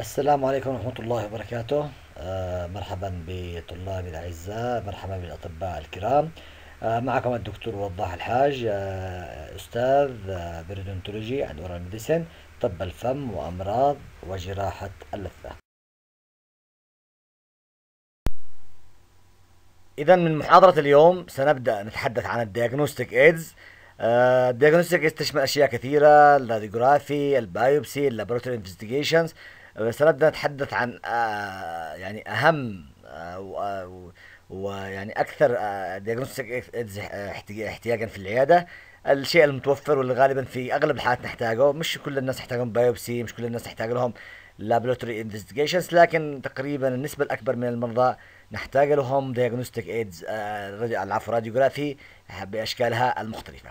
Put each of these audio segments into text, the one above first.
السلام عليكم ورحمة الله وبركاته آه مرحبا بطلاب الأعزاء مرحبا بالأطباء الكرام آه معكم الدكتور وضاح الحاج آه أستاذ آه، بريدونتولوجي أند أورال ميديسين طب الفم وأمراض وجراحة اللثة إذا من محاضرة اليوم سنبدأ نتحدث عن الدياجنوستيك إيدز آه، إيدز تشمل اشياء كثيره الراديوغرافي البايوبسي اللابوراتوري انفستيجيشنز سنبدأ نتحدث عن آه، يعني أهم آه، آه، ويعني أكثر دياجنوستيك احتياجا في العيادة الشيء المتوفر واللي غالبا في أغلب الحالات نحتاجه مش كل الناس يحتاجون بايوبسي مش كل الناس يحتاج لهم لابراتوري انفستيجيشنز لكن تقريبا النسبة الأكبر من المرضى نحتاج لهم دياجنوستيك ايدز العفو راديوغرافي بأشكالها المختلفة.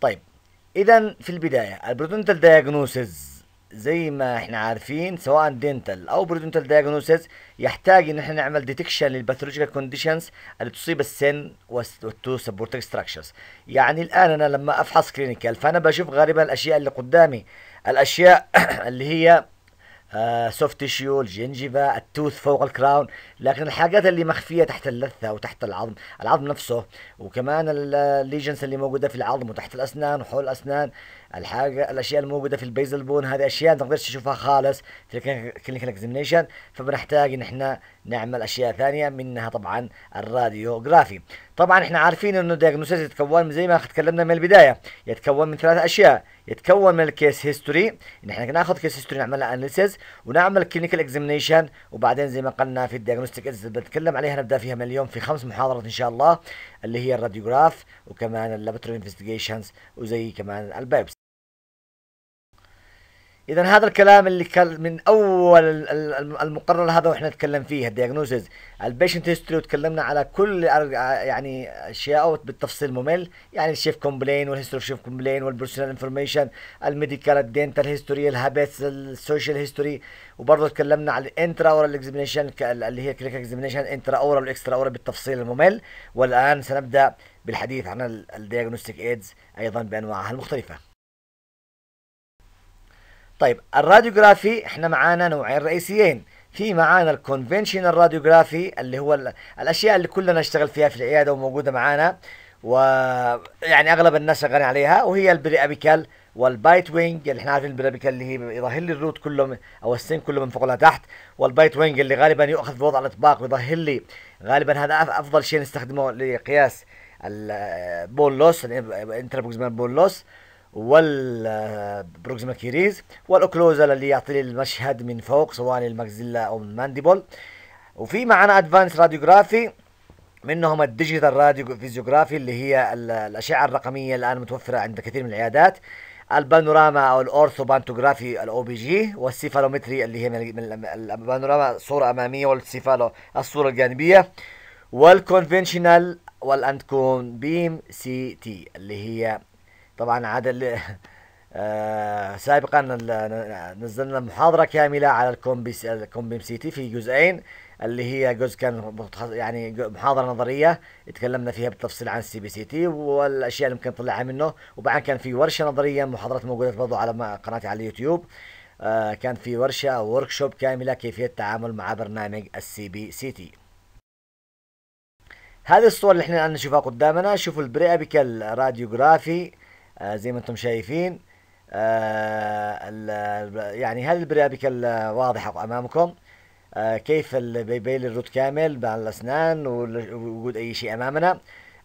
طيب اذا في البدايه البرودونتال دايجنوسز زي ما احنا عارفين سواء دينتال او برودونتال دايجنوسز يحتاج ان احنا نعمل ديتكشن للباثولوجيكال كونديشنز اللي تصيب السن والتو سبورتنج ستراكشرز يعني الان انا لما افحص كلينيكال فانا بشوف غالبا الاشياء اللي قدامي الاشياء اللي هي سوفت تيشيو الجنجيفا التوث فوق الكراون لكن الحاجات اللي مخفيه تحت اللثه وتحت العظم العظم نفسه وكمان الليجنس اللي موجوده في العظم وتحت الاسنان وحول الاسنان الحاجه الاشياء الموجوده في البيزل بون هذه اشياء ما تقدرش تشوفها خالص في الكلينيكال اكزامينيشن فبنحتاج ان احنا نعمل اشياء ثانيه منها طبعا الراديوغرافي طبعا احنا عارفين انه الدياجنوستيك يتكون زي ما تكلمنا من البدايه يتكون من ثلاث اشياء يتكون من الكيس هيستوري ان احنا ناخذ كيس هيستوري نعملها اناليسيز ونعمل كلينيكال اكزامينيشن وبعدين زي ما قلنا في الدياجنوستيك سكيلز بتكلم عليها نبدا فيها من اليوم في خمس محاضرات ان شاء الله اللي هي الراديوغراف وكمان اللابترو انفستيجيشنز وزي كمان البيبس اذا هذا الكلام اللي كان من اول المقرر هذا واحنا نتكلم فيه الدياجنوزز البيشنت هيستوري وتكلمنا على كل آه، يعني اشياء بالتفصيل ممل يعني الشيف كومبلين والهيستوري اوف شيف كومبلين والبرسونال انفورميشن الميديكال الدينتال هيستوري الهابيتس السوشيال هيستوري وبرضه تكلمنا على الانترا اورال اكزامينشن اللي هي كلينيكال اكزامينشن انترا اورال واكسترا اورال بالتفصيل الممل والان سنبدا بالحديث عن الدياجنوستيك ايدز ايضا بانواعها المختلفه طيب الراديوغرافي احنا معانا نوعين رئيسيين في معانا الكونفنشنال راديوغرافي اللي هو الاشياء اللي كلنا نشتغل فيها في العياده وموجوده معانا ويعني اغلب الناس شغالين عليها وهي ابيكال والبايت وينج اللي احنا عارفين ابيكال اللي هي يظهر لي الروت كله او السن كله من فوق لتحت والبايت وينج اللي غالبا يؤخذ بوضع الاطباق ويظهر لي غالبا هذا افضل شيء نستخدمه لقياس البول لوس الانتربوكسمان بول لوس والبروكسيما كيريز والاوكلوزال اللي يعطي لي المشهد من فوق سواء الماكزيلا او المانديبول وفي معنا ادفانس راديوغرافي منهم الديجيتال راديو فيزيوغرافي اللي هي الاشعه الرقميه الان متوفره عند كثير من العيادات البانوراما او الاورثوبانتوغرافي الاو بي جي والسيفالومتري اللي هي من البانوراما صوره اماميه والسيفالو الصوره الجانبيه والكونفنشنال والاندكون بيم سي تي اللي هي طبعا عاد اللي آه سابقا نزلنا محاضره كامله على الكومبيم سي تي في جزئين اللي هي جزء كان يعني محاضره نظريه تكلمنا فيها بالتفصيل عن السي بي سي تي والاشياء اللي ممكن نطلعها منه وبعدين كان في ورشه نظريه محاضرات موجوده برضو على قناتي على اليوتيوب آه كان في ورشه ورك شوب كامله كيفيه التعامل مع برنامج السي بي سي تي هذه الصور اللي احنا الان نشوفها قدامنا شوفوا البري ابيكال راديوغرافي آه، زي ما انتم شايفين آه، يعني هالبرابيك الواضحة أمامكم آه، كيف بيبين الروت كامل مع الأسنان ووجود أي شيء أمامنا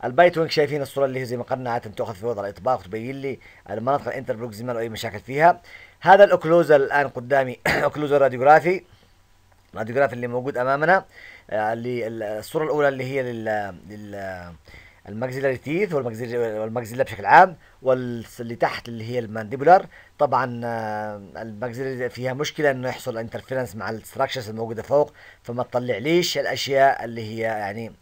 البايت وينك شايفين الصورة اللي هي زي ما قلنا عادة تأخذ في وضع الإطباق وتبين لي المناطق الانتربروكسيمال أي مشاكل فيها هذا الأوكلوزر الآن قدامي أوكلوزر راديوغرافي الراديوغراف اللي موجود امامنا اللي الصوره الاولى اللي هي لل لل الماكسيلاري تيث والمكزيلا بشكل عام واللي تحت اللي هي المانديبولار طبعا آه، الماكسيلري فيها مشكله انه يحصل انترفيرنس مع الستراكشرز الموجوده فوق فما تطلعليش الاشياء اللي هي يعني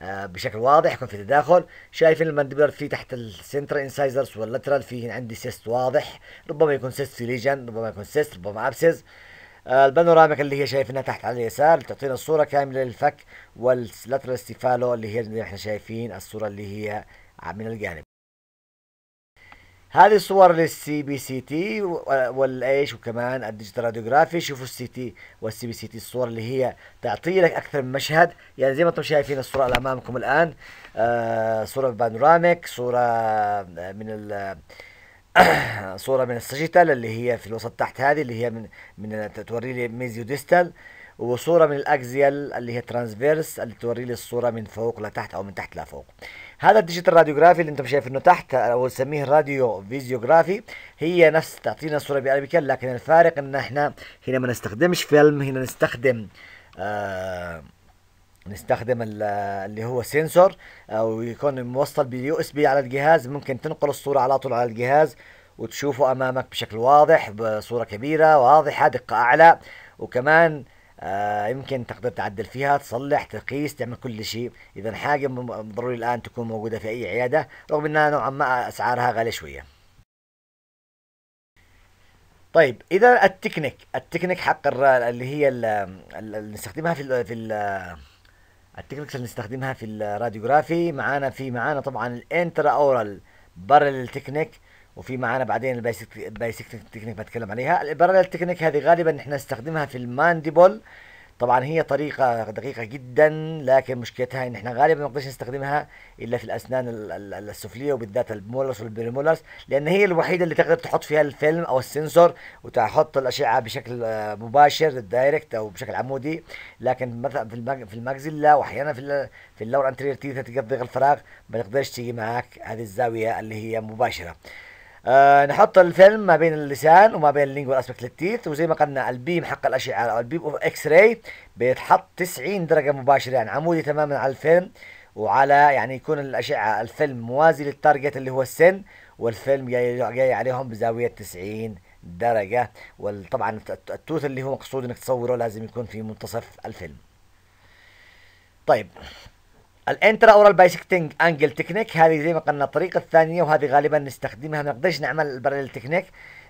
آه، بشكل واضح يكون في تداخل شايفين المانديبولر في تحت السنتر انسايزرز واللاترال في عندي سيست واضح ربما يكون سيست في ليجن ربما يكون سيست ربما ابسز آه، البانوراميك اللي هي شايفينها تحت على اليسار تعطينا الصوره كامله للفك واللاترال ستيفالو اللي هي اللي احنا شايفين الصوره اللي هي من الجانب هذه صور للسي بي سي تي والايش وكمان الديجيتال راديوغرافي شوفوا السي تي والسي بي سي تي الصور اللي هي تعطي لك اكثر من مشهد يعني زي ما انتم شايفين الصوره اللي امامكم الان آه، صوره بانوراميك صوره من ال صوره من السجيتال اللي هي في الوسط تحت هذه اللي هي من من توري لي ميزيو ديستال وصوره من الاكزيال اللي هي ترانسفيرس اللي توري لي الصوره من فوق لتحت او من تحت لفوق هذا الديجيتال راديوغرافي اللي انتم شايف انه تحت او نسميه راديو فيزيوغرافي هي نفس تعطينا صوره بامريكان لكن الفارق ان احنا هنا ما نستخدمش فيلم هنا نستخدم آه نستخدم اللي هو سنسور او يكون موصل باليو اس بي على الجهاز ممكن تنقل الصوره على طول على الجهاز وتشوفه امامك بشكل واضح بصوره كبيره واضحه دقه اعلى وكمان آه يمكن تقدر تعدل فيها تصلح تقيس تعمل كل شيء اذا حاجه ضروري الان تكون موجوده في اي عياده رغم انها نوعا ما اسعارها غاليه شويه طيب اذا التكنيك التكنيك حق اللي هي اللي نستخدمها في في التكنيك التكنيكس اللي نستخدمها في الراديوغرافي معانا في معانا طبعا الانترا اورال بارل تكنيك وفي معانا بعدين البيسك تكنيك بتكلم عليها البارلل تكنيك هذه غالبا احنا نستخدمها في المانديبول طبعا هي طريقة دقيقة جدا لكن مشكلتها ان احنا غالبا ما نقدرش نستخدمها الا في الاسنان السفلية وبالذات المولرس والبريمولرس لان هي الوحيدة اللي تقدر تحط فيها الفيلم او السنسور وتحط الاشعة بشكل مباشر دايركت او بشكل عمودي لكن مثلا في في الماجزيل واحيانا في في اللور انترير تيث تقضي الفراغ ما تقدرش تيجي معاك هذه الزاوية اللي هي مباشرة. آه نحط الفيلم ما بين اللسان وما بين اللينجوال اسبكت للتيث وزي ما قلنا البيم حق الاشعه او البيم اوف اكس راي بيتحط 90 درجه مباشره يعني عمودي تماما على الفيلم وعلى يعني يكون الاشعه الفيلم موازي للتارجت اللي هو السن والفيلم جاي جاي عليهم بزاويه 90 درجه وطبعا التوث اللي هو مقصود انك تصوره لازم يكون في منتصف الفيلم طيب الانترا اورال بايسكتنج انجل تكنيك هذه زي ما قلنا الطريقه الثانيه وهذه غالبا نستخدمها ما نقدرش نعمل الباريل تكنيك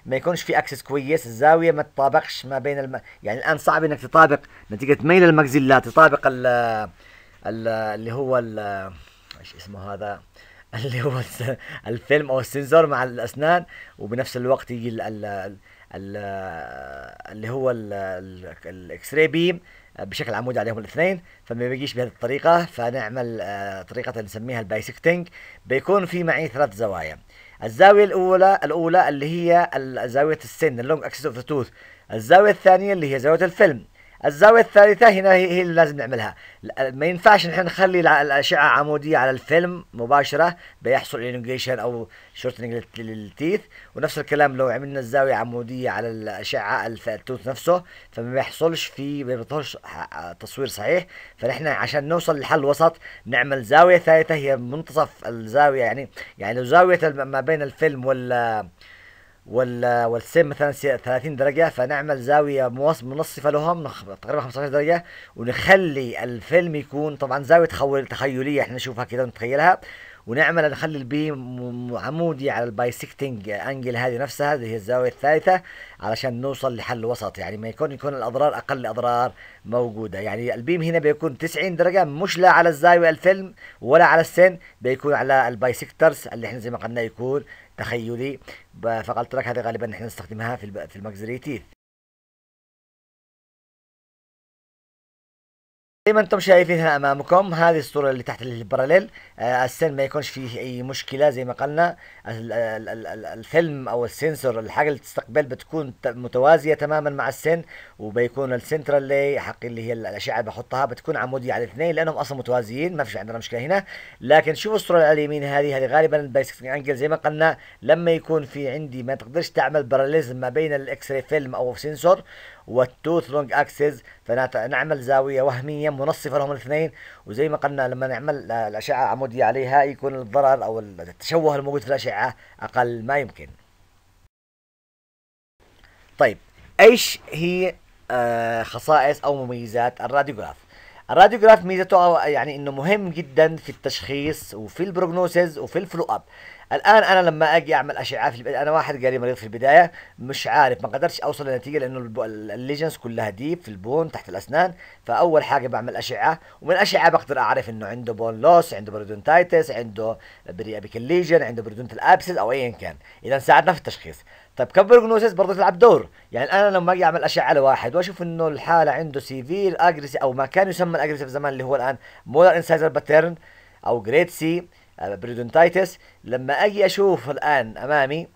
ما يكونش في اكسس كويس الزاويه ما تطابقش ما بين الم... يعني الان صعب انك تطابق نتيجه ميل المجزله تطابق ال ال اللي هو ال ايش اسمه هذا اللي هو الفيلم او السنسور مع الاسنان وبنفس الوقت يجي ال... ال... ال... اللي هو الاكس راي بيم بشكل عمودي عليهم الاثنين فما بيجيش بهذه الطريقة فنعمل آه، طريقة نسميها البايسكتنج بيكون في معي ثلاث زوايا الزاوية الأولى الأولى اللي هي زاوية السن اللونج اكسس اوف ذا توث الزاوية الثانية اللي هي زاوية الفيلم الزاويه الثالثه هنا هي اللي لازم نعملها ما ينفعش نحن نخلي الاشعه عموديه على الفيلم مباشره بيحصل انجليشن او شورتنج للتيث ونفس الكلام لو عملنا الزاويه عموديه على الاشعه التوث نفسه فما بيحصلش في ما بيظهرش تصوير صحيح فنحن عشان نوصل لحل وسط نعمل زاويه ثالثه هي منتصف الزاويه يعني يعني زاويه ما بين الفيلم وال والسير مثلا 30 درجة فنعمل زاوية منصفة لهم تقريبا 15 درجة ونخلي الفيلم يكون طبعا زاوية تخيلية احنا نشوفها كذا ونتخيلها ونعمل نخلي البي عمودي على البايسكتنج انجل هذه نفسها اللي هي الزاوية الثالثة علشان نوصل لحل وسط يعني ما يكون يكون الأضرار أقل أضرار موجودة يعني البيم هنا بيكون 90 درجة مش لا على الزاوية الفيلم ولا على السن بيكون على البايسكترز اللي احنا زي ما قلنا يكون تخيلي فقلت لك هذه غالبا نحن نستخدمها في في الماكسلري تيث زي طيب، ما انتم شايفينها امامكم هذه الصوره اللي تحت البراليل آه، السن ما يكونش فيه اي مشكله زي ما قلنا الفيلم او السنسور الحاجه اللي تستقبل بتكون متوازيه تماما مع السن وبيكون السنترال لي حق اللي هي الاشعه اللي بحطها بتكون عموديه على الاثنين لانهم اصلا متوازيين ما فيش عندنا مشكله هنا لكن شوفوا الصوره اللي على اليمين هذه هذه غالبا البيسك انجل زي ما قلنا لما يكون في عندي ما تقدرش تعمل باراليزم ما بين الاكس راي فيلم او سنسور والتوث لونج اكسس فنعمل زاويه وهميه منصفه لهم الاثنين وزي ما قلنا لما نعمل الاشعه عموديه عليها يكون الضرر او التشوه الموجود في الاشعه اقل ما يمكن. طيب ايش هي آه، خصائص او مميزات الراديوغراف؟ الراديوغراف ميزته يعني انه مهم جدا في التشخيص وفي البروجنوسز وفي الفلو اب الان انا لما اجي اعمل اشعه في البداية انا واحد قال لي مريض في البدايه مش عارف ما قدرتش اوصل لنتيجه لانه الليجنز كلها ديب في البون تحت الاسنان فاول حاجه بعمل اشعه ومن الاشعه بقدر اعرف انه عنده بون لوس عنده بريدونتايتس عنده بريابيك ليجن عنده بريدونت ابسس او ايا كان اذا ساعدنا في التشخيص طيب كبرجنوسيس برضه تلعب دور يعني انا لما اجي اعمل اشعه لواحد واشوف انه الحاله عنده سيفير اجريسي او ما كان يسمى في زمان اللي هو الان مولر انسايزر باترن او جريد سي آه، بريدونتايتس لما اجي اشوف الان امامي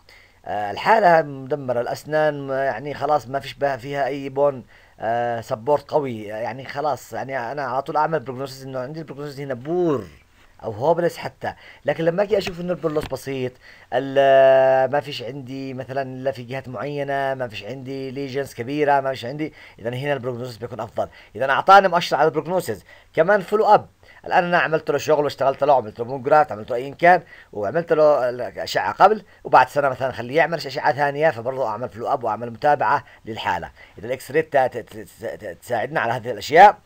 آه، الحاله مدمره الاسنان يعني خلاص ما فيش فيها اي بون سبورت آه، قوي يعني خلاص يعني انا على طول اعمل بروجنوسيس انه عندي البروجنوسيس هنا بور او هوبلس حتى لكن لما اجي اشوف انه البرلوس بسيط ما فيش عندي مثلا لا في جهات معينه ما فيش عندي ليجنز كبيره ما فيش عندي اذا هنا البروجنوسيس بيكون افضل اذا اعطاني مؤشر على البروجنوسيس كمان فولو اب الان انا عملت له شغل واشتغلت له عملت له مونجرات عملت له ايا كان وعملت له اشعه قبل وبعد سنه مثلا خليه يعمل اشعه ثانيه فبرضه اعمل فلو اب واعمل متابعه للحاله اذا الاكس ريت تساعدنا على هذه الاشياء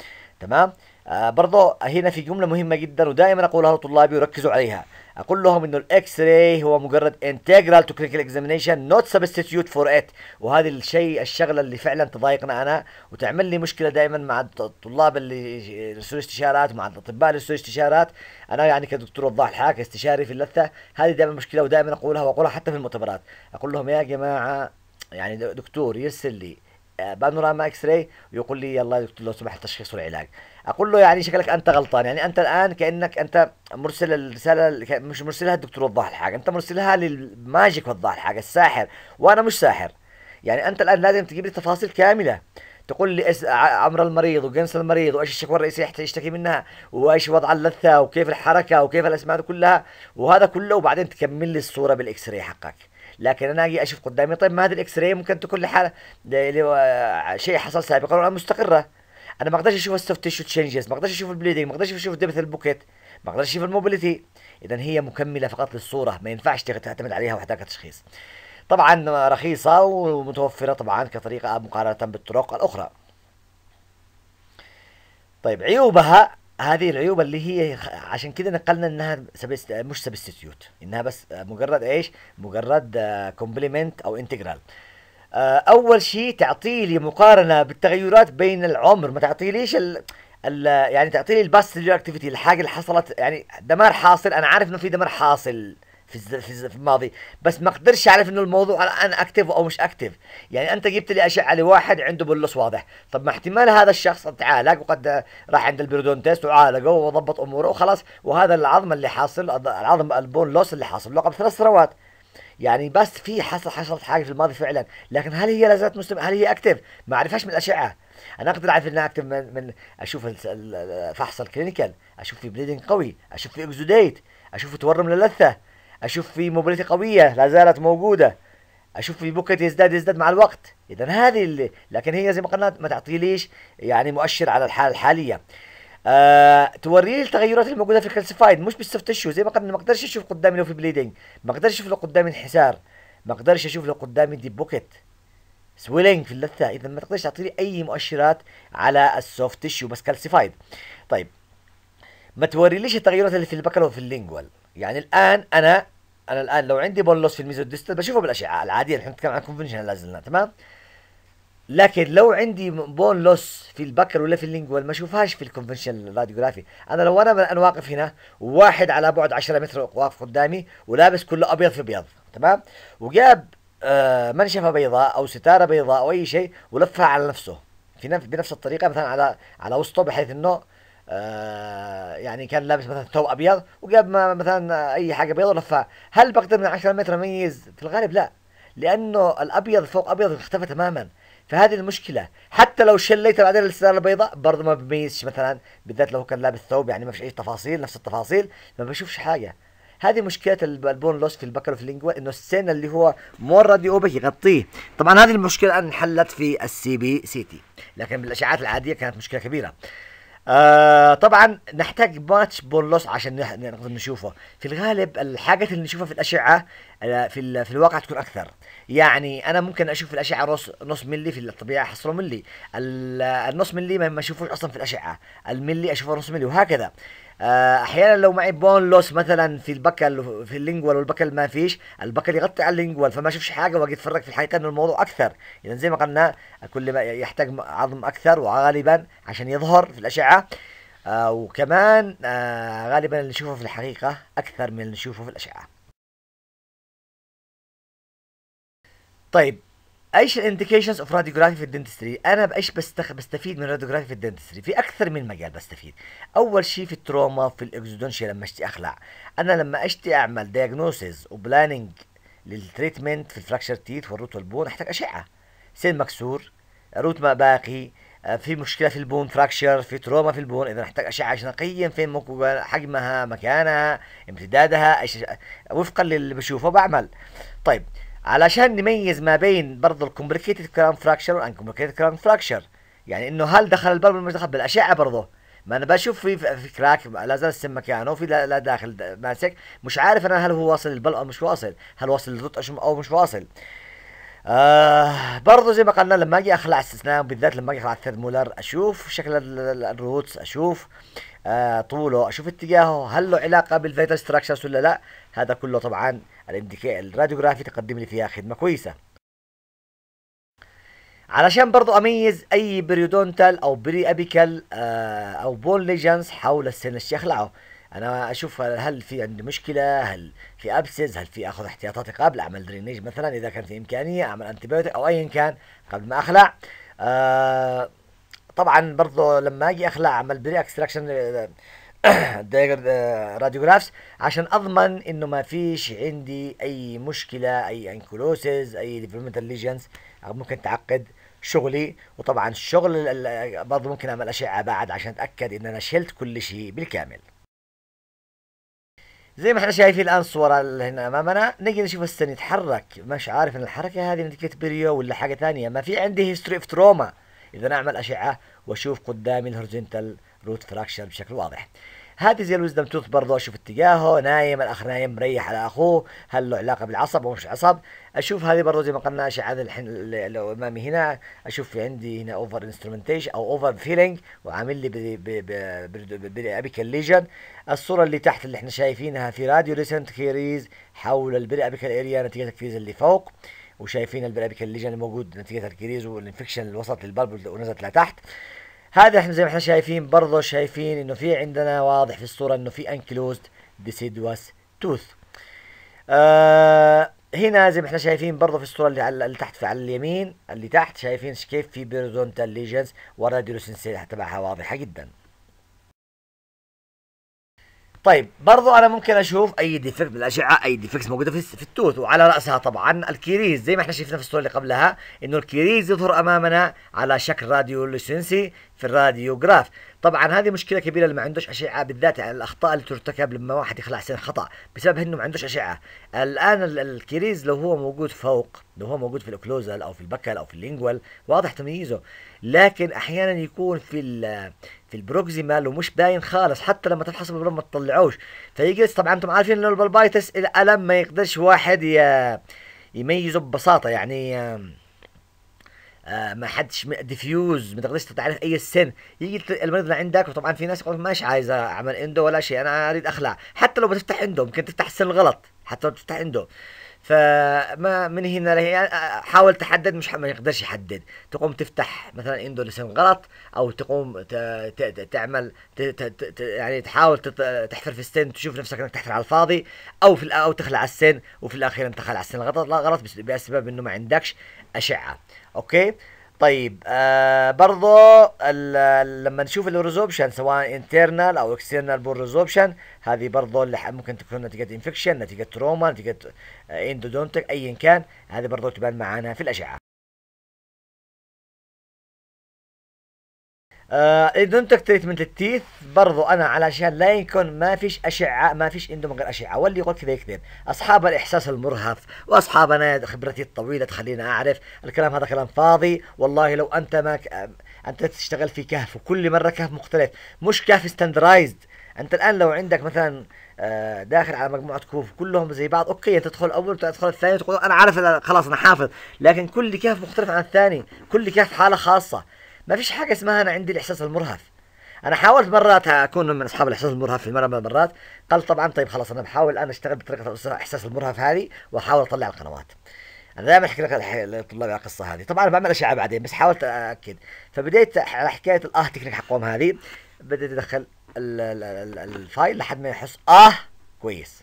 تمام آه، برضه هنا في جملة مهمة جدا ودائما أقولها لطلابي وركزوا عليها أقول لهم إنه الإكس راي هو مجرد انتجرال تو كلينيكال اكزامينيشن نوت سبستيتيوت فور إت وهذا الشيء الشغلة اللي فعلا تضايقنا أنا وتعمل لي مشكلة دائما مع الطلاب اللي يرسلوا استشارات مع الأطباء اللي يرسلوا استشارات أنا يعني كدكتور وضاح الحاك استشاري في اللثة هذه دائما مشكلة ودائما أقولها وأقولها حتى في المؤتمرات أقول لهم يا جماعة يعني دكتور يرسل لي بانوراما اكس راي ويقول لي يلا دكتور لو سمحت تشخيص والعلاج اقول له يعني شكلك انت غلطان يعني انت الان كانك انت مرسل الرساله مش مرسلها الدكتور وضح الحاجه انت مرسلها للماجيك وضح الحاجه الساحر وانا مش ساحر يعني انت الان لازم تجيب لي تفاصيل كامله تقول لي عمر المريض وجنس المريض وايش الشكوى الرئيسيه اللي يشتكي منها وايش وضع اللثه وكيف الحركه وكيف الاسماء كلها وهذا كله وبعدين تكمل لي الصوره بالاكس راي حقك لكن انا اجي اشوف قدامي طيب ما هذه الاكس راي ممكن تكون لحاله شيء حصل سابقا وانا مستقره انا ما اقدرش اشوف السوفت تيشو تشينجز ما اقدرش اشوف البليدنج ما اقدرش اشوف دبث البوكيت ما اقدرش اشوف الموبيليتي اذا هي مكمله فقط للصوره ما ينفعش تعتمد عليها وحدها كتشخيص طبعا رخيصه ومتوفره طبعا كطريقه مقارنه بالطرق الاخرى طيب عيوبها هذه العيوب اللي هي عشان كذا نقلنا انها سبست... مش سبستيوت انها بس مجرد ايش مجرد كومبليمنت او انتجرال آه، اول شيء تعطي لي مقارنه بالتغيرات بين العمر ما تعطيليش ال... ال... يعني تعطي لي الباست اكتيفيتي الحاجه اللي حصلت يعني دمار حاصل انا عارف انه في دمار حاصل في في الماضي بس ما قدرش اعرف انه الموضوع الان اكتف او مش اكتف يعني انت جبت لي اشعه لواحد عنده بلص واضح طب ما احتمال هذا الشخص تعالج وقد راح عند البيرودونتيست وعالجه وضبط اموره وخلاص وهذا العظم اللي حاصل العظم البون لوس اللي حاصل له قبل ثلاث سنوات يعني بس في حصل حصلت حاجه في الماضي فعلا لكن هل هي لازالت مستمره هل هي اكتف ما اعرفهاش من الاشعه انا اقدر اعرف انها اكتف من, من اشوف الفحص الكلينيكال اشوف في بليدنج قوي اشوف في اكزوديت اشوف تورم للثه اشوف في موبيليتي قويه لا زالت موجوده اشوف في بوكيت يزداد يزداد مع الوقت اذا هذه اللي لكن هي زي ما قلنا ما تعطيليش يعني مؤشر على الحاله الحاليه آه لي التغيرات الموجوده في الكالسيفايد مش بالسوفت تشو زي ما قلنا ما اقدرش اشوف قدامي لو في بليدنج ما اقدرش اشوف لو قدامي انحسار ما اقدرش اشوف لو قدامي دي بوكيت سويلينج في اللثه اذا ما تقدرش لي اي مؤشرات على السوفت تشو بس كالسيفايد طيب ما توريليش التغيرات اللي في البكالو وفي اللينجوال يعني الان انا انا الان لو عندي بولوس في الميزوديستال بشوفه بالاشعه العاديه الحين احنا بنتكلم عن الكونفنشنال لازلنا تمام لكن لو عندي بون لوس في البكر ولا في اللينجوال ما اشوفهاش في الكونفنشنال راديوغرافي انا لو انا انا واقف هنا واحد على بعد 10 متر واقف قدامي ولابس كله ابيض في ابيض تمام وجاب آه منشفه بيضاء او ستاره بيضاء او اي شيء ولفها على نفسه في بنفس الطريقه مثلا على على وسطه بحيث انه آه، يعني كان لابس مثلا ثوب ابيض وجاب مثلا اي حاجه بيضاء ولفها هل بقدر من 10 متر اميز في الغالب لا لانه الابيض فوق ابيض اختفى تماما فهذه المشكله حتى لو شليت بعدين السلاله البيضاء برضه ما بميزش مثلا بالذات لو كان لابس ثوب يعني ما فيش اي تفاصيل نفس التفاصيل ما بشوفش حاجه هذه مشكله البون لوس في البكر وفي اللينجوا انه السن اللي هو مور راديو يغطيه طبعا هذه المشكله انحلت في السي بي سي تي لكن بالاشعاعات العاديه كانت مشكله كبيره آه طبعا نحتاج ماتش بولس عشان نقدر نشوفه في الغالب الحاجات اللي نشوفها في الاشعه آه، في في الواقع تكون اكثر يعني انا ممكن اشوف في الاشعه نص ملي في الطبيعه احصله ملي النص ملي ما اشوفوش اصلا في الاشعه الملي اشوفه نص ملي وهكذا آه، احيانا لو معي بون لوس مثلا في البكل في اللينجوال والبكل ما فيش البكل يغطي على اللينجوال فما اشوفش حاجه واجي اتفرج في الحقيقه ان الموضوع اكثر اذا زي ما قلنا كل ما يحتاج عظم اكثر وغالبا عشان يظهر في الاشعه آه، وكمان آه، غالبا اللي نشوفه في الحقيقه اكثر من اللي نشوفه في الاشعه طيب ايش الانديكيشنز اوف راديوجرافي في الدنتستري انا بايش بستخ... بستفيد من راديوجرافي في الدنتستري في اكثر من مجال بستفيد اول شيء في التروما في الاكزودونشيا لما اشتي اخلع انا لما اشتي اعمل دايجنوسيز وبلاننج للتريتمنت في الفراكشر تيث والروت والبون احتاج اشعه سن مكسور روت ما باقي آه، في مشكله في البون فراكشر في تروما في البون اذا احتاج اشعه عشان اقيم فين ممكن حجمها مكانها امتدادها ايش وفقا للي بشوفه بعمل طيب علشان نميز ما بين برضه الكومبليكيتد كراون فراكشر وان كومبليكيتد كراون فراكشر يعني انه هل دخل البلب ولا مش دخل بالاشعه برضه ما انا بشوف في في كراك لا زال السم مكانه يعني، في لا, داخل ماسك مش عارف انا هل هو واصل البلب او مش واصل هل واصل الرطش او مش واصل آه برضو زي ما قلنا لما اجي اخلع استثناء بالذات لما اجي اخلع الثيرمولر اشوف شكل الروتس اشوف آه طوله اشوف اتجاهه هل له علاقه بالفيتال ستراكشرز ولا لا هذا كله طبعا الراديوغرافي تقدم لي فيها خدمه كويسه علشان برضو اميز اي بريودونتال او بري ابيكال آه او بون ليجنز حول السن الشيخ اخلعه انا اشوف هل في عندي مشكله هل في ابسز هل في اخذ احتياطاتي قبل اعمل درينيج مثلا اذا كان في امكانيه اعمل انتبيوتيك او ايا كان قبل ما اخلع آه طبعا برضه لما اجي اخلع اعمل بري اكستراكشن راديوغرافس عشان اضمن انه ما فيش عندي اي مشكله اي انكلوسز اي ديفلوبمنتال ليجنز ممكن تعقد شغلي وطبعا الشغل آه، برضه ممكن اعمل اشعه بعد عشان اتاكد ان انا شلت كل شيء بالكامل زي ما احنا شايفين الان الصوره اللي هنا امامنا نجي نشوف السن يتحرك مش عارف ان الحركه هذه نتيجه بريو ولا حاجه ثانيه ما في عندي هيستوري اوف تروما اذا اعمل اشعه واشوف قدامي الهورزنتال روت فراكشر بشكل واضح هذه زي الويزدم توث برضه اشوف اتجاهه نايم الاخ نايم مريح على اخوه هل له علاقه بالعصب او مش عصب اشوف هذه برضه زي ما قلنا اشعه الحين لو امامي هنا اشوف في عندي هنا اوفر انسترومنتيشن او اوفر فيلينج وعامل لي بالابيكال ليجن الصوره اللي تحت اللي احنا شايفينها في راديو ريسنت كيريز حول البريابيكال اريا نتيجه تكريز اللي فوق وشايفين البريابيكال ليجن الموجود نتيجه الكريز والانفكشن الوسط للبلب ونزلت لتحت هذا احنا زي ما احنا شايفين برضه شايفين انه في عندنا واضح في الصوره انه في انكلوزد ديسيدوس توث هنا زي ما احنا شايفين برضه في الصوره اللي على اللي تحت في على اليمين اللي تحت شايفين كيف في بيرزونتال ليجنز والراديو تبعها واضحه جدا طيب برضو انا ممكن اشوف اي ديفكت بالاشعه اي ديفكت موجوده في في التوث وعلى راسها طبعا الكيريز زي ما احنا شفنا في الصوره اللي قبلها انه الكيريز يظهر امامنا على شكل راديو راديولوسنسي في الراديوغراف طبعا هذه مشكله كبيره اللي ما عندوش اشعه بالذات يعني الاخطاء اللي ترتكب لما واحد يخلع سن خطا بسبب انه ما عندوش اشعه الان الكريز لو هو موجود فوق لو هو موجود في الاوكلوزال او في البكل او في اللينجوال واضح تمييزه لكن احيانا يكون في في البروكسيمال ومش باين خالص حتى لما تفحص البلبل ما تطلعوش فيجلس طبعا انتم عارفين انه البلبايتس الالم ما يقدرش واحد يميزه ببساطه يعني آه، ما حدش ديفيوز ما تقدرش تعرف اي السن يجي المريض اللي عندك وطبعا في ناس يقول ماش عايز اعمل اندو ولا شيء انا اريد اخلع حتى لو بتفتح اندو ممكن تفتح السن غلط حتى لو بتفتح اندو فما من هنا لهي آه، حاول تحدد مش ما يقدرش يحدد تقوم تفتح مثلا اندو لسن غلط او تقوم تعمل يعني تحاول تحفر في السن تشوف نفسك انك تحفر على الفاضي او في او تخلع السن وفي الاخير انت خلع السن غلط غلط بسبب انه ما عندكش اشعه اوكي طيب آه برضو لما نشوف الريزوبشن سواء انترنال او اكسترنال بول ريزوبشن هذه برضو اللي ممكن تكون نتيجه انفكشن نتيجه تروما نتيجه اندودونتك آه، ايا كان هذه برضو تبان معانا في الاشعه آه اذا بدك تريتمنت التيث برضو انا علشان لا يكون ما فيش اشعه ما فيش عندهم غير اشعه واللي يقول كذا يكذب اصحاب الاحساس المرهف واصحاب انا خبرتي الطويله تخليني اعرف الكلام هذا كلام فاضي والله لو انت ما انت تشتغل في كهف وكل مره كهف مختلف مش كهف ستاندرايزد انت الان لو عندك مثلا آه، داخل على مجموعه كهوف كلهم زي بعض اوكي انت تدخل الاول تدخل الثاني تقول انا عارف خلاص انا حافظ لكن كل كهف مختلف عن الثاني كل كهف حاله خاصه ما فيش حاجه اسمها انا عندي الاحساس المرهف انا حاولت مرات اكون من اصحاب الاحساس المرهف في مره من المرات قال طبعا طيب خلاص انا بحاول الان اشتغل بطريقه الاحساس المرهف هذه واحاول اطلع القنوات انا دائما احكي لك لطلابي القصه هذه طبعا بعمل اشعه بعدين بس حاولت اكد فبديت على حكايه الاه تكنيك حقهم هذه بديت ادخل الفايل لحد ما يحس اه كويس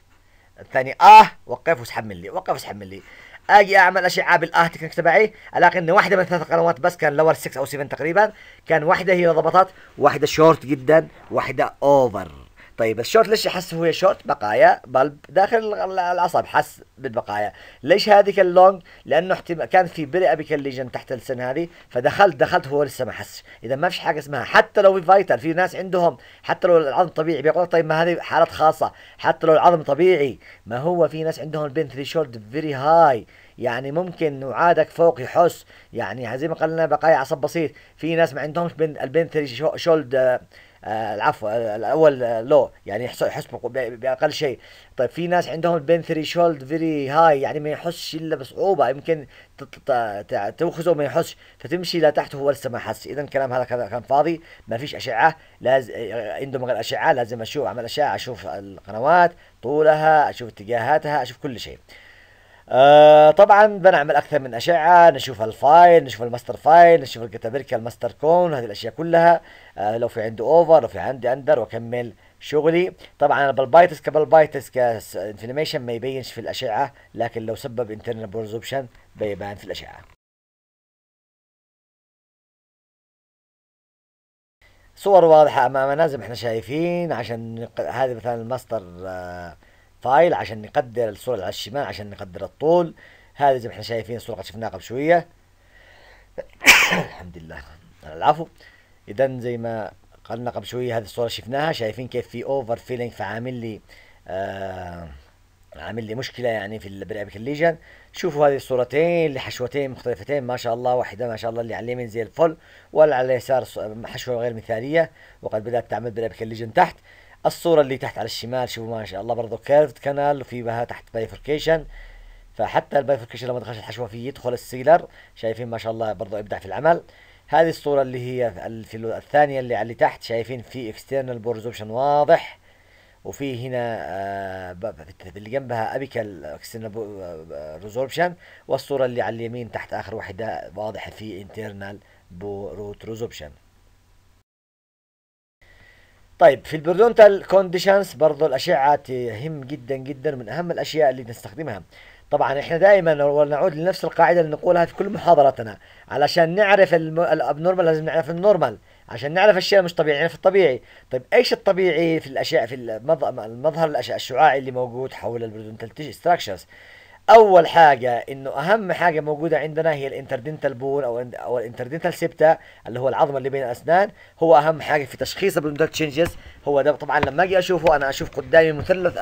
الثاني اه وقف واسحب من لي وقف واسحب من لي اجي اعمل اشعه بالارتكنك تبعي الاقي ان واحده من ثلاث قنوات بس كان لور 6 او 7 تقريبا كان واحده هي ضبطت واحده شورت جدا واحده اوفر طيب الشورت ليش يحس هو شورت بقايا بلب داخل العصب حس بالبقايا ليش هذيك اللونج لانه احتمال كان في برئه ليجن تحت السن هذه فدخلت دخلت هو لسه ما حسش اذا ما فيش حاجه اسمها حتى لو في فايتر في ناس عندهم حتى لو العظم طبيعي بيقول طيب ما هذه حالات خاصه حتى لو العظم طبيعي ما هو في ناس عندهم البين ثري شورت فيري هاي يعني ممكن وعادك فوق يحس يعني زي ما قلنا بقايا عصب بسيط في ناس ما عندهمش بين البين ثري شولد آه، العفو آه، الاول آه، لو يعني يحس باقل شيء طيب في ناس عندهم البين شولد فيري هاي يعني ما يحسش الا بصعوبه يمكن توخزه وما يحسش فتمشي لتحته هو لسه ما حس اذا الكلام هذا كان فاضي ما فيش اشعه لازم عندهم غير اشعه لازم اشوف اعمل اشعه اشوف القنوات طولها اشوف اتجاهاتها اشوف كل شيء آه طبعا بنعمل اكثر من اشعه نشوف الفايل نشوف الماستر فايل نشوف الكتابيركا الماستر كون هذه الاشياء كلها آه لو في عندي اوفر لو في عندي اندر واكمل شغلي طبعا بالبايتس كبالبايتس كانفلاميشن ما يبينش في الاشعه لكن لو سبب انترنال برزوبشن بيبان في الاشعه صور واضحة أمامنا زي ما احنا شايفين عشان هذه مثلا الماستر آه فايل عشان نقدر الصوره على الشمال عشان نقدر الطول هذا زي ما احنا شايفين الصوره قد شفناها قبل شويه الحمد لله العفو اذا زي ما قلنا قبل شويه هذه الصوره شفناها شايفين كيف في اوفر فيلينج فعامل لي آه عامل لي مشكله يعني في البرابيك ليجن شوفوا هذه الصورتين لحشوتين مختلفتين ما شاء الله واحده ما شاء الله اللي على اليمين زي الفل ولا على اليسار حشوه غير مثاليه وقد بدات تعمل برابيك ليجن تحت الصورة اللي تحت على الشمال شوفوا ما شاء الله برضه كيرفد كانال وفي بها تحت بايفركيشن فحتى البايفركيشن لما تخش الحشوة فيه يدخل السيلر شايفين ما شاء الله برضه ابدع في العمل هذه الصورة اللي هي في الثانية اللي على تحت شايفين في اكسترنال بورزوبشن واضح وفي هنا آه، اللي جنبها ابيكال اكسترنال ريزوربشن والصورة اللي على اليمين تحت اخر واحدة واضحه في انترنال بروت ريزوربشن طيب في البرودونتال كونديشنز برضه الأشعة تهم جدا جدا من أهم الأشياء اللي نستخدمها طبعا احنا دائما ونعود لنفس القاعدة اللي نقولها في كل محاضراتنا علشان نعرف الابنورمال لازم نعرف النورمال عشان نعرف الشيء مش طبيعي نعرف الطبيعي طيب ايش الطبيعي في الاشياء في المظهر الشعاعي اللي موجود حول البرودونتال ستراكشرز اول حاجه انه اهم حاجه موجوده عندنا هي الانتردنتال بون او او الانتردنتال سيبتا اللي هو العظمه اللي بين الاسنان هو اهم حاجه في تشخيص البلومدال تشينجز هو ده طبعا لما اجي اشوفه انا اشوف قدامي مثلث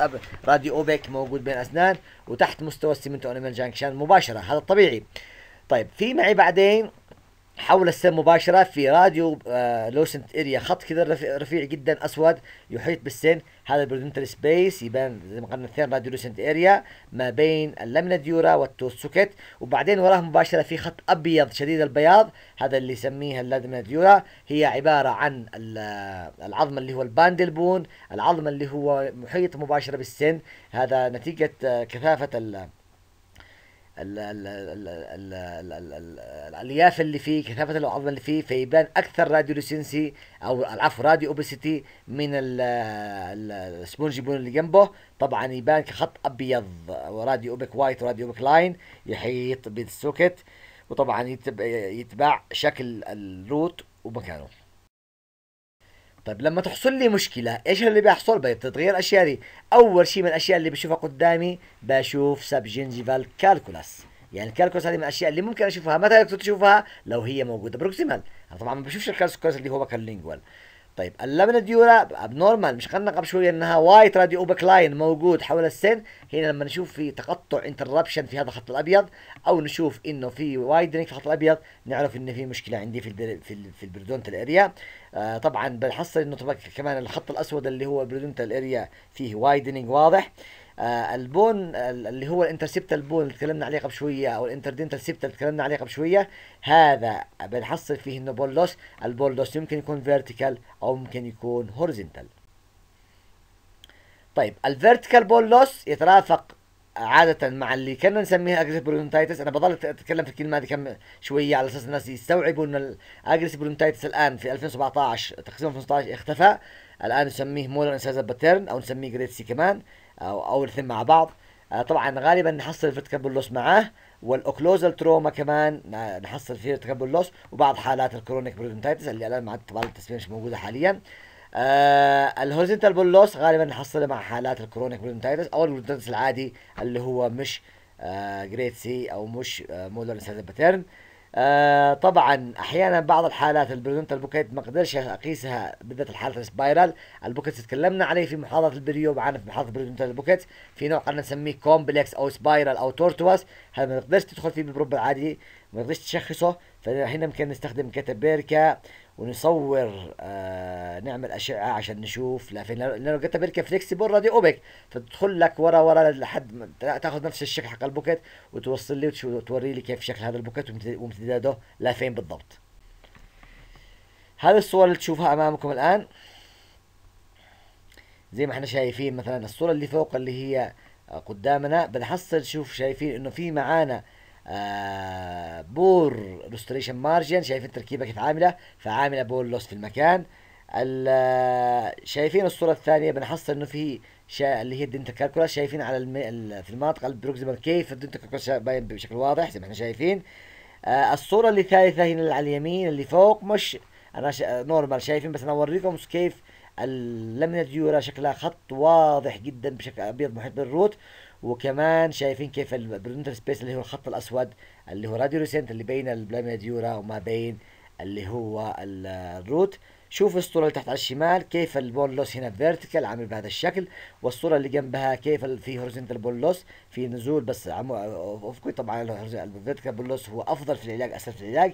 راديو اوبيك موجود بين الاسنان وتحت مستوى السيمنتو انيمال جانكشن مباشره هذا الطبيعي طيب في معي بعدين حول السير مباشرة في راديو آه، لوسنت اريا خط كذا رفيع جدا اسود يحيط بالسن هذا البريدنتال سبيس يبان زي ما قلنا الثاني راديو لوسنت اريا ما بين اللمنة ديورا والتوث وبعدين وراه مباشرة في خط ابيض شديد البياض هذا اللي يسميه اللمنة ديورا هي عبارة عن العظم اللي هو الباندل بون العظم اللي هو محيط مباشرة بالسن هذا نتيجة آه، كثافة الالياف اللي فيه كثافه العظم اللي فيه فيبان اكثر راديو راديوليسنسي او عفوا راديو اوبسيتي من السبونج بون اللي جنبه طبعا يبان كخط ابيض وراديو اوبك وايت وراديو اوبك لاين يحيط بالسوكت وطبعا يتبع شكل الروت ومكانه طيب لما تحصل لي مشكلة ايش اللي بيحصل بتتغير الاشياء دي اول شيء من الاشياء اللي بشوفها قدامي بشوف سب جنجيفال كالكولاس يعني الكالكولاس هذه من الاشياء اللي ممكن اشوفها متى تشوفها لو هي موجوده بروكسيمال انا طبعا ما بشوفش الكالكولاس اللي هو بكالينجوال طيب اللبنة ديورا ابنورمال مش قلنا قبل شويه انها وايت راديو اوبكلاين موجود حول السن هنا لما نشوف في تقطع انتربشن في هذا الخط الابيض او نشوف انه في وايدنج في الخط الابيض نعرف انه في مشكله عندي في البر في, ال في البريدونتال اريا آه طبعا بنحصل انه كمان الخط الاسود اللي هو البريدونتال اريا فيه وايدنج واضح آه آه، البون اللي هو الانترسبت البون اللي تكلمنا عليه قبل شويه او الانتردنتال سبت اللي تكلمنا عليه قبل شويه هذا بنحصل فيه انه بولوس البولوس يمكن يكون فيرتيكال او ممكن يكون هوريزونتال طيب الفيرتيكال بولوس يترافق عادة مع اللي كنا نسميها اجريس برونتايتس انا بضل اتكلم في الكلمة هذه كم شوية على اساس الناس يستوعبوا ان اجريس برونتايتس الان في 2017 تقسيم 2015 اختفى الان نسميه مولر انسايزر باترن او نسميه جريتسي سي كمان او او اثنين مع بعض آه، طبعا غالبا نحصل فيرتيكابولوس معاه والاوكلوزال تروما كمان نحصل فيه فيرتيكابولوس وبعض حالات الكرونيك برودنتايتس اللي الان مع طبعا التسميه مش موجوده حاليا آه الهوريزنتال بولوس غالبا نحصله مع حالات الكرونيك برودنتايتس او البرودنتايتس العادي اللي هو مش آه جريد سي او مش آه مولر باترن آه طبعا احيانا بعض الحالات البريزنتال بوكيت ما اقدرش اقيسها بالذات الحاله السبايرال البوكيت تكلمنا عليه في محاضره البريو معنا في محاضره البريدونتال بوكيت في نوع قلنا نسميه كومبلكس او سبايرال او تورتواس هذا ما تقدرش تدخل فيه بالبروب العادي ما تقدرش تشخصه فهنا ممكن نستخدم كتبير ونصور آه نعمل اشعه عشان نشوف لفين لانه قلت بركه فليكسبل راديو اوبك فتدخل لك ورا ورا لحد تاخذ نفس الشكل حق البوكيت وتوصل لي وتوري لي كيف شكل هذا البوكيت وامتداده لفين بالضبط هذه الصور اللي تشوفها امامكم الان زي ما احنا شايفين مثلا الصورة اللي فوق اللي هي قدامنا بنحصل شوف شايفين انه في معانا آه، بور ريستوريشن مارجن شايفين التركيبه كيف عامله فعامله بور لوس في المكان آه، شايفين الصوره الثانيه بنحصل انه في شا... اللي هي الدنتا كالكولاس شايفين على الم... في المنطقه البروكسيمال كيف الدنتا كالكولاس باين بشكل واضح زي ما احنا شايفين آه الصوره اللي ثالثه هنا على اليمين اللي فوق مش انا ش... نورمال آه، شايفين بس انا اوريكم كيف اللمنه ديورا شكلها خط واضح جدا بشكل ابيض محيط بالروت وكمان شايفين كيف البرنتر سبيس اللي هو الخط الاسود اللي هو راديو ريسنت اللي بين البلاميديورا ديورا وما بين اللي هو الروت شوف الصوره اللي تحت على الشمال كيف البون لوس هنا فيرتيكال عامل بهذا الشكل والصوره اللي جنبها كيف في هوريزونتال بون لوس في نزول بس افقي طبعا الفيرتيكال بون لوس هو افضل في العلاج اسهل في العلاج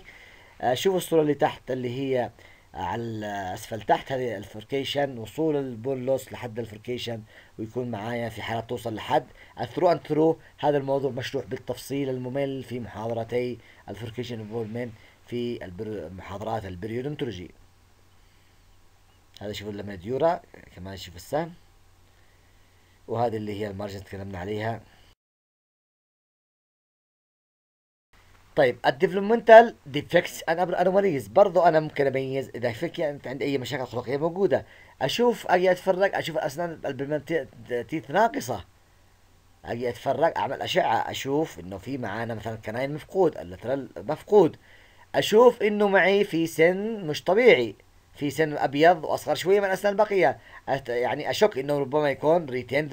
آه، شوف الصوره اللي تحت اللي هي على اسفل تحت هذه الفركيشن وصول البولوس لحد الفركيشن ويكون معايا في حاله توصل لحد الثرو اند ثرو هذا الموضوع مشروح بالتفصيل الممل في محاضرتي الفركيشن انفولمنت في محاضرات البريودنتولوجي هذا شوفوا اللمنة ديورا كمان شوف السهم وهذه اللي هي المارجن تكلمنا عليها طيب الديفلوبمنتال ديفكتس انا انوماليز برضو انا ممكن اميز اذا يعني انت عندي اي مشاكل خلقيه موجوده اشوف اجي اتفرج اشوف الاسنان البرمنتيث ناقصه اجي اتفرج اعمل اشعه اشوف انه في معانا مثلا كناين مفقود اللترال مفقود اشوف انه معي في سن مش طبيعي في سن ابيض واصغر شويه من الاسنان البقيه أت... يعني اشك انه ربما يكون ريتين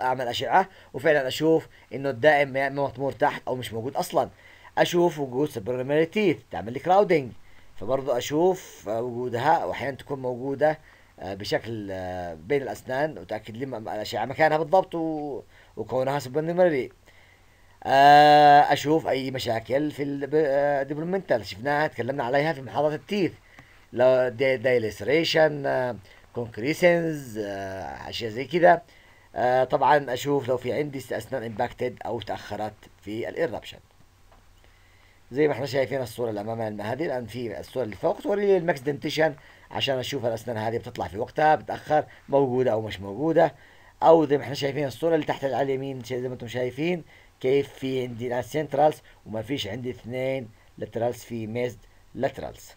اعمل اشعه وفعلا اشوف انه الدائم مرتاح او مش موجود اصلا اشوف وجود سبريماري تيث تعمل لي كراودنج فبرضه اشوف آه، وجودها واحيانا تكون موجوده آه، بشكل آه، بين الاسنان وتاكد لي الاشعه مكانها بالضبط وكونها سبريماري اشوف اي مشاكل في الديبلومنتال شفناها تكلمنا عليها في محاضره التيث لو دايليسريشن كونكريسنز اشياء زي كذا طبعا اشوف لو في عندي اسنان امباكتد او تاخرت في الايربشن زي ما احنا شايفين الصوره اللي امامنا هذه الان في الصوره اللي فوق توري لي الماكس دنتيشن عشان اشوف الاسنان هذه بتطلع في وقتها بتاخر موجوده او مش موجوده او زي ما احنا شايفين الصوره اللي تحت على اليمين زي ما انتم شايفين كيف في عندي ناس سنترالز وما فيش عندي اثنين لاترالز في ميزد لاترالز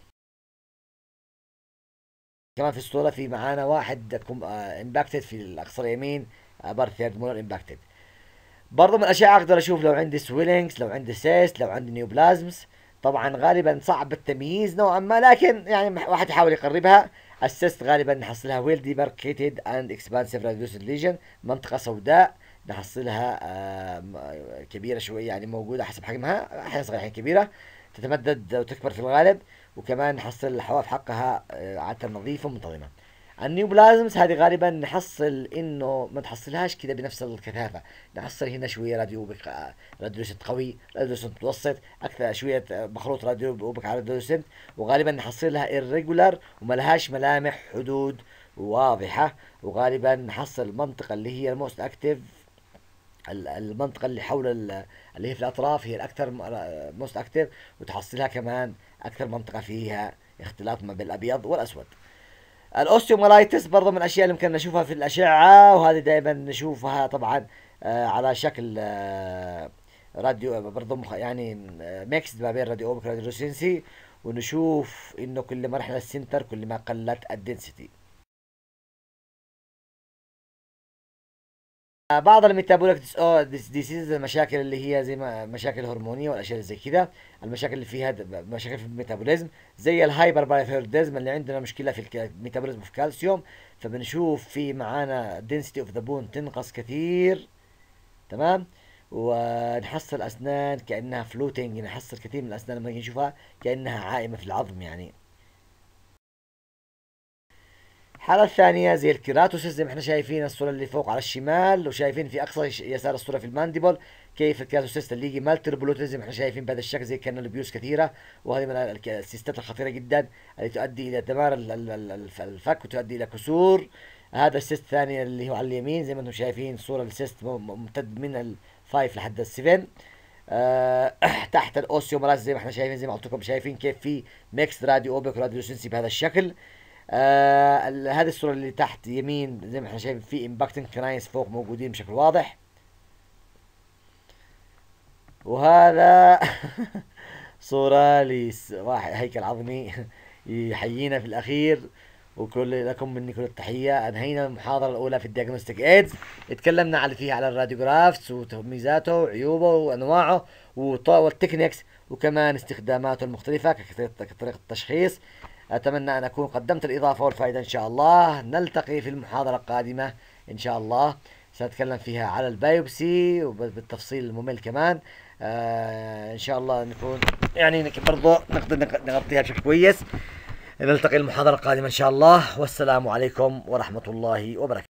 كمان في الصوره في معانا واحد امباكتد آه، في الاقصى اليمين آه، بارثيرد مولر امباكتد برضو من الاشياء اقدر اشوف لو عندي سويلينكس لو عندي سيست لو عندي بلازمز طبعا غالبا صعب التمييز نوعا ما لكن يعني واحد يحاول يقربها السيست غالبا نحصلها ويل ديماركيتد اند اكسبانسيف راديوسد ليجن منطقه سوداء نحصلها آه، آه، كبيره شويه يعني موجوده حسب حجمها احيانا صغيره احيانا كبيره تتمدد وتكبر في الغالب وكمان نحصل الحواف حقها آه، عاده نظيفه ومنتظمه النيو بلازمز هذه غالبا نحصل انه ما تحصلهاش كذا بنفس الكثافه نحصل هنا شويه راديو بك راديولوسنت قوي راديولوسنت متوسط اكثر شويه مخلوط راديو بك على راديولوسنت وغالبا نحصل لها ايرجولار وما لهاش ملامح حدود واضحه وغالبا نحصل المنطقه اللي هي الموست اكتف المنطقة اللي حول اللي هي في الأطراف هي الأكثر موست اكتف وتحصلها كمان أكثر منطقة فيها اختلاط ما بين الأبيض والأسود الاوستيومالايتس برضه من الاشياء اللي ممكن نشوفها في الاشعه وهذه دائما نشوفها طبعا آه، على شكل آه، راديو برضه يعني آه، ميكس ما بين راديو اوبك وراديو سينسي ونشوف انه كل ما رحنا السنتر كل ما قلت الدنسيتي بعض الميتابوليك ديس ديسيز المشاكل اللي هي زي ما مشاكل هرمونيه والاشياء اللي زي كذا المشاكل اللي فيها مشاكل في الميتابوليزم زي الهايبر بايثيرديزم اللي عندنا مشكله في الميتابوليزم في الكالسيوم فبنشوف في معانا density اوف ذا بون تنقص كثير تمام ونحصل اسنان كانها فلوتنج يعني نحصل كثير من الاسنان لما نشوفها كانها عائمه في العظم يعني الحالة الثانية زي الكيراتوسيزم احنا شايفين الصورة اللي فوق على الشمال وشايفين في أقصى يسار الصورة في المانديبل كيف الكيراتوسيست اللي يجي مالتر بلوتزم احنا شايفين بهذا الشكل زي كان البيوس كثيرة وهذه من السيستات الخطيرة جدا اللي تؤدي إلى دمار الفك وتؤدي إلى كسور هذا السيست الثاني اللي هو على اليمين زي ما انتم شايفين صورة السيست ممتد من الفايف لحد السفن أه تحت الاوسيومراس زي ما احنا شايفين زي ما قلت لكم شايفين كيف في ميكس راديو اوبك راديو سنسي بهذا الشكل آه هذه الصوره اللي تحت يمين زي ما احنا شايفين في امباكتنج كنايس فوق موجودين بشكل واضح وهذا صورة لواحد هيكل عظمي يحيينا في الأخير وكل لكم مني كل التحية أنهينا المحاضرة الأولى في الدياجنوستيك إيدز اتكلمنا على فيها على الراديوغرافس وميزاته وعيوبه وأنواعه والتكنيكس وكمان استخداماته المختلفة كطريقة التشخيص أتمنى أن أكون قدمت الإضافة والفائدة إن شاء الله نلتقي في المحاضرة القادمة إن شاء الله سنتكلم فيها على البايوبسي وبالتفصيل الممل كمان آه إن شاء الله نكون يعني برضو نقدر نغطيها بشكل كويس نلتقي المحاضرة القادمة إن شاء الله والسلام عليكم ورحمة الله وبركاته